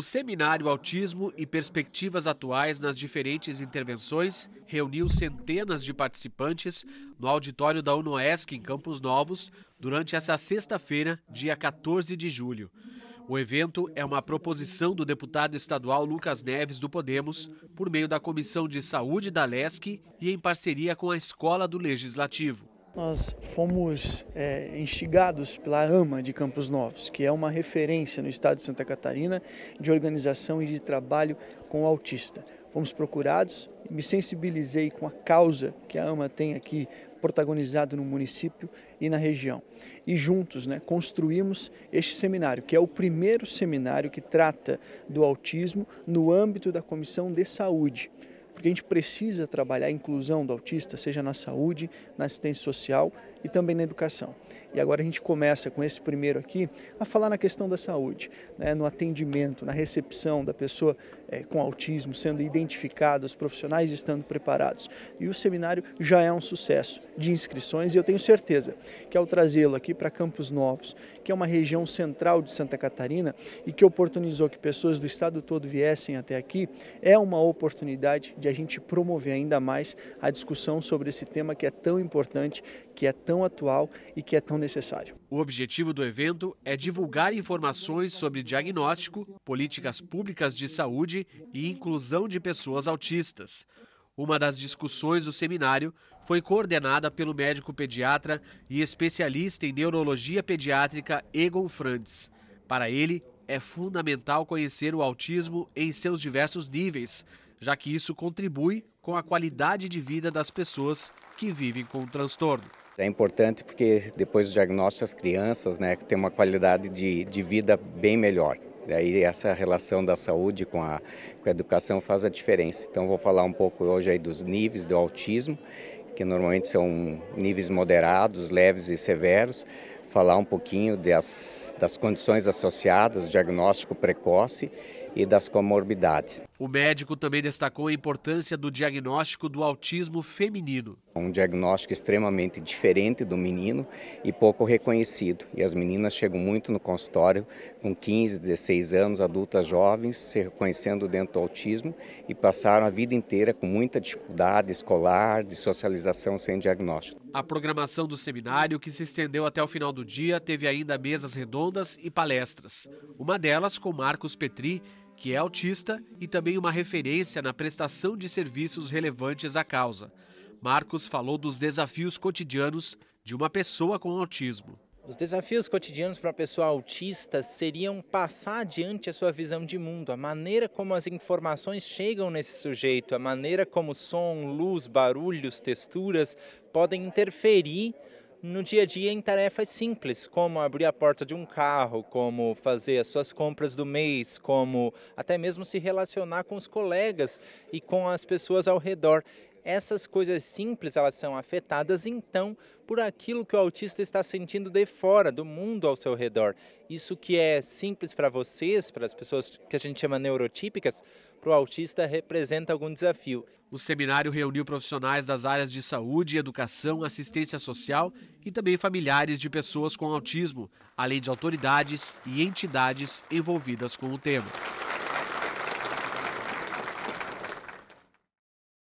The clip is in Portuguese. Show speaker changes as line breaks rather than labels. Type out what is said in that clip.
O seminário Autismo e Perspectivas Atuais nas Diferentes Intervenções reuniu centenas de participantes no auditório da UNOESC em Campos Novos durante essa sexta-feira, dia 14 de julho. O evento é uma proposição do deputado estadual Lucas Neves do Podemos, por meio da Comissão de Saúde da LESC e em parceria com a Escola do Legislativo.
Nós fomos é, instigados pela AMA de Campos Novos, que é uma referência no estado de Santa Catarina de organização e de trabalho com o autista. Fomos procurados, me sensibilizei com a causa que a AMA tem aqui protagonizado no município e na região. E juntos né, construímos este seminário, que é o primeiro seminário que trata do autismo no âmbito da Comissão de Saúde porque a gente precisa trabalhar a inclusão do autista, seja na saúde, na assistência social e também na educação. E agora a gente começa com esse primeiro aqui a falar na questão da saúde, né, no atendimento, na recepção da pessoa é, com autismo sendo identificada, os profissionais estando preparados. E o seminário já é um sucesso de inscrições e eu tenho certeza que ao trazê-lo aqui para Campos Novos, que é uma região central de Santa Catarina e que oportunizou que pessoas do estado todo viessem até aqui, é uma oportunidade de a gente promover ainda mais a discussão sobre esse tema que é tão importante, que é tão tão atual e que é tão necessário.
O objetivo do evento é divulgar informações sobre diagnóstico, políticas públicas de saúde e inclusão de pessoas autistas. Uma das discussões do seminário foi coordenada pelo médico pediatra e especialista em neurologia pediátrica Egon Frantz. Para ele, é fundamental conhecer o autismo em seus diversos níveis, já que isso contribui com a qualidade de vida das pessoas que vivem com o transtorno.
É importante porque depois do diagnóstico as crianças né, têm uma qualidade de, de vida bem melhor. Daí essa relação da saúde com a, com a educação faz a diferença. Então vou falar um pouco hoje aí dos níveis do autismo, que normalmente são níveis moderados, leves e severos. Falar um pouquinho das, das condições associadas, diagnóstico precoce e das comorbidades.
O médico também destacou a importância do diagnóstico do autismo
feminino um diagnóstico extremamente diferente do menino e pouco reconhecido. E as meninas chegam muito no consultório com 15, 16 anos, adultas jovens, se reconhecendo dentro do autismo e passaram a vida inteira com muita dificuldade escolar, de socialização sem diagnóstico.
A programação do seminário, que se estendeu até o final do dia, teve ainda mesas redondas e palestras. Uma delas com Marcos Petri, que é autista e também uma referência na prestação de serviços relevantes à causa. Marcos falou dos desafios cotidianos de uma pessoa com autismo.
Os desafios cotidianos para a pessoa autista seriam passar adiante a sua visão de mundo, a maneira como as informações chegam nesse sujeito, a maneira como som, luz, barulhos, texturas podem interferir no dia a dia em tarefas simples, como abrir a porta de um carro, como fazer as suas compras do mês, como até mesmo se relacionar com os colegas e com as pessoas ao redor essas coisas simples elas são afetadas então por aquilo que o autista está sentindo de fora, do mundo ao seu redor. Isso que é simples para vocês, para as pessoas que a gente chama neurotípicas, para o autista representa algum desafio.
O seminário reuniu profissionais das áreas de saúde, educação, assistência social e também familiares de pessoas com autismo, além de autoridades e entidades envolvidas com o tema.